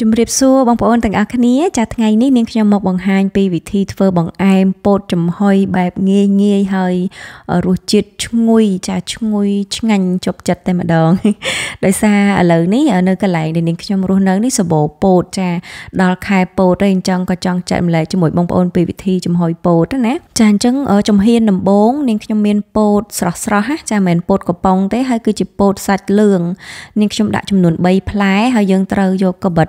ជំរាបសួរបងប្អូនទាំងអស់គ្នាចាថ្ងៃនេះនាងខ្ញុំមកបង្ហាញពីវិធីធ្វើបង្អែមពោតចំហុយបែបងាយងាយហើយរសជាតិឈ្ងុយចាឈ្ងុយឆ្ងាញ់ជាប់ចិត្តតែម្ដងដោយសារឥឡូវនេះនៅកន្លែងដែលនាងខ្ញុំរស់នៅនេះសម្បូរពោតចាដល់ខែពោតហើយអញ្ចឹងក៏ចង់ចែកម្លែកជាមួយបងប្អូនពីវិធីចំហុយពោតណាចាអញ្ចឹងចំហៀនដំបូងនាងខ្ញុំមានពោតស្រស់ស្រស់ណាចាមិនមែនពោតកំប៉ុងទេហើយគឺជាពោតសាច់លឿងនាងខ្ញុំដាក់ចំនួន3ផ្លែ ហើយយើងត្រូវយកកបិត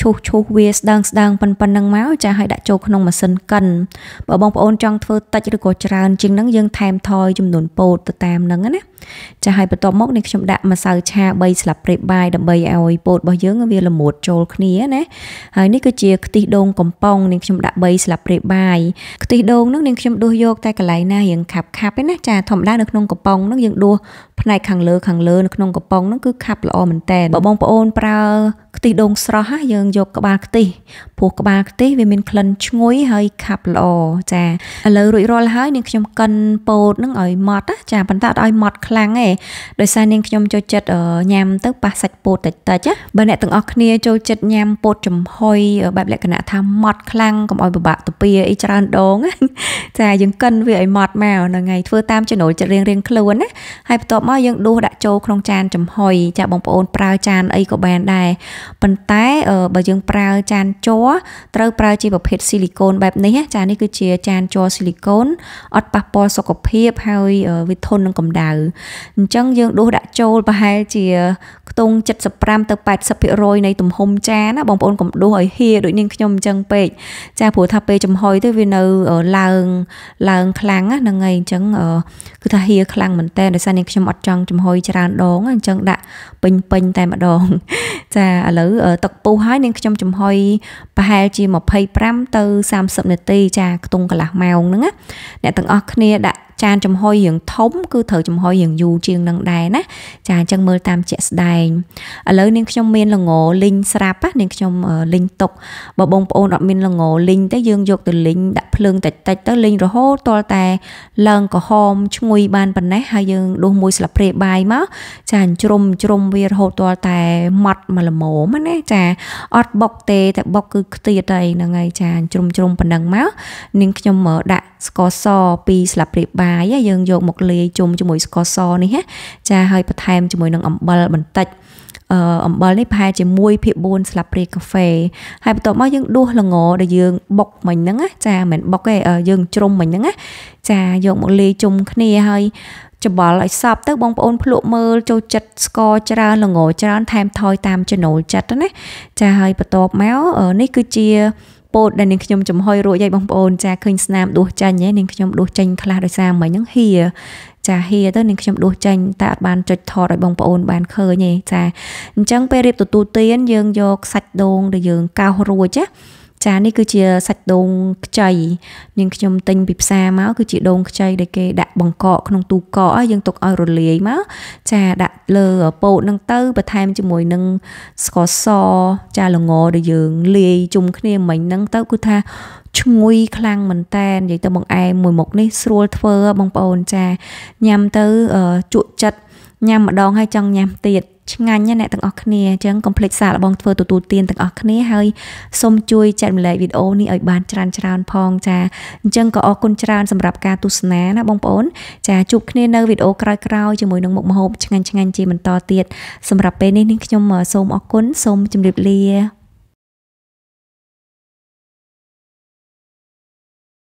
ឈូសឈូសវាស្ដើងស្ដើងប៉ុនប៉ុណ្ណឹងមកចាឲ្យដាក់ចូលក្នុងម៉ាស៊ីនកិនបើបងប្អូនចង់ធ្វើតិចឬក៏ច្រើនជាងហ្នឹងយើងថែមថយចំនួនពោតទៅតាមហ្នឹងណាចាឲ្យបន្ទាប់មកនេះខ្ញុំដាក់ម្សៅឆា3ស្លាបព្រាបាយដើម្បីឲ្យពោតរបស់យើងវាល្មួតចូលគ្នាណាហើយនេះគឺជាខ្ទិះដូងកំប៉ុងនេះខ្ញុំដាក់3ស្លាបព្រាបាយខ្ទិះដូងហ្នឹងនេះខ្ញុំដួសយកតែកន្លែងណារៀងខាប់ខាប់ឯណាចាធម្មតានៅក្នុងកំប៉ុងហ្នឹងយើងដួសផ្នែកខាងលើខាងលើនៅក្នុងកំប៉ុងហ្នឹងគឺខាប់ល្អមែនតើបើបងប្អូនប្រើខ្ទិះដូងស្រស់ហ่าយើងយកក្បាលខ្ទិះព្រោះក្បាលខ្ទិះវាមានក្លិនឈ្ងុយហើយខាប់ល្អចាឥឡូវរួចរាល់ហើយនាងខ្ញុំកិនពោតនឹងឲ្យម៉ត់ណាចាប៉ុន្តែអត់ឲ្យម៉ត់ខ្លាំងទេដោយសារនាងខ្ញុំចូលចិត្តញ៉ាំទៅប៉ះសាច់ពោតតិចតិចណាបើអ្នកទាំងអស់គ្នាចូលចិត្តញ៉ាំពោតចំហុយបែបលក្ខណៈថាម៉ត់ខ្លាំងកុំឲ្យពិបាកទៅពីអីច្រើនដងចាយើងកិនវាឲ្យម៉ត់មកនៅថ្ងៃធ្វើតាមចំណូលចិត្តរៀងរៀងខ្លួនណាហើយបន្ទាប់មកយើងដួសដាក់ចូលក្នុងចានចំហុយចាបងប្អូនប្រើចាន អីក៏បានដែរប៉ុន្តែបើបើយើងប្រើចានជ័រត្រូវប្រើជាប្រភេទស៊ីលីកូនបែបនេះចានេះគឺជាចានជ័រស៊ីលីកូនអត់ប៉ះពាល់សុខភាពហើយវាធន់នឹងកម្ដៅអញ្ចឹងយើងដួសដាក់ចូលប្រហែលជាខ្ទង់75ទៅ80%នៃទំហំចានណាបងប្អូនកុំដួសឲ្យហៀដូចនាងខ្ញុំអញ្ចឹងពេកចាព្រោះថាពេលចំហុយទៅវានៅឡើងឡើងខ្លាំងណាហ្នឹងហើយអញ្ចឹងគឺថាហៀខ្លាំងមែនតើដោយសារនាងខ្ញុំអត់ចង់ចំហុយច្រើនដងអញ្ចឹងដាក់ពេញពេញតែម្ដងចាឥឡូវទឹកពុះហើយនាងយើងខ្ញុំចំហុយប្រហែលជា25ទៅ30នាទី ចាខ្ទង់កន្លះម៉ោងហ្នឹងណាអ្នកទាំងអស់គ្នាដាក់ចានចំហុយរឿងធំគឺត្រូវចំហុយរឿងយូរជាងនឹងដែរណាចាអញ្ចឹងមើលតាមជាក់ស្ដែងឥឡូវនាងខ្ញុំមានល្ងលីងស្រាប់ណានាងខ្ញុំលីងទុកបើបងប្អូនអត់មានល្ងលីងទេយើងយកទៅលីងដាក់ភ្លើងតិចតិចទៅលីងរហូតទាល់តែឡើងក្រហមឈ្ងុយបានប៉ុណ្ណេះហើយយើងដួសមួយស្លាបព្រាបាយមកចាជ្រុំជ្រុំវារហូតទាល់តែម៉ត់មកល្មមណាចាអត់បុកទេតែបុកគឺខ្ទាតហើយហ្នឹងហើយចាជ្រុំជ្រុំប៉ុណ្ណឹងមកនាងខ្ញុំមកដាក់ស្ករស2ស្លាបព្រាបាយកាយយើងយកមកលាយជុំជាមួយស្ករសនេះណាចាហើយបន្ថែមជាមួយនឹងអំបិលបន្តិចអឺអំបិលនេះប្រហែលជា1ភាគ4ស្លាបព្រាកាហ្វេហើយបន្ទាប់មកយើងដួសល្ងដែលយើងបុកមិញហ្នឹងណាចាមិនបុកទេយើងជ្រុំមិញហ្នឹងណាចាយកមកលាយជុំគ្នាហើយច្បល់ឲ្យសពទៅបងប្អូនភ្លក់មើលចូលចិត្តស្គរច្រើនល្ងច្រើនថែមថយតាមចំណូលចិត្តណាចាហើយបន្ទាប់មកនេះគឺជាពោតដែលនាងខ្ញុំចំហុយរួចហើយបងប្អូនចាឃើញស្នាមដួសចាញ់ហ៎នាងខ្ញុំដួសចាញ់ខ្លះដោយសារមិនហ្នឹងហៀចាហៀទៅនាងខ្ញុំដួសចាញ់តែអត់បានចុចថតឲ្យបងប្អូនបានឃើញទេចាអញ្ចឹងពេលរៀបទទួលទានយើងយកសាច់ដូងដែលយើងកោសរួចណាចានេះគឺជាសាច់ដូងខ្ចីនាងខ្ញុំទិញពីផ្សារមកគឺជាដូងខ្ចីដែលគេដាក់បង្កកក្នុងទូកកឲ្យយើងទុកឲ្យរលាយមកចាដាក់លើពោតនឹងទៅបន្ថែមជាមួយនឹងស្ករសចាល្ងដែលយើងលាយជុំគ្នាមិញហ្នឹងទៅគឺថាឈ្ងុយខ្លាំងមែនតែននិយាយទៅបង្អែមមួយមុខនេះស្រួលធ្វើ បងប្អូនចាញ៉ាំទៅជក់ចិត្តញ៉ាំម្ដងហើយចង់ញ៉ាំទៀតឆ្ងាញ់ណាអ្នកទាំងអស់គ្នាអញ្ចឹងកុំភ្លេចសាកល្បងធ្វើទទួលទានទាំងអស់គ្នាហើយសូមជួយចែករំលែកវីដេអូនេះឲ្យបានច្រើនច្រើនផងចាអញ្ចឹងក៏អរគុណច្រើនសម្រាប់ការទស្សនាណាបងប្អូន ចាជួបគ្នានៅវីដេអូក្រោយៗជាមួយនឹងមុខម្ហូបឆ្ងាញ់ឆ្ងាញ់ជាបន្តទៀតសម្រាប់ពេលនេះនាងខ្ញុំសូមអរគុណសូមជម្រាបលា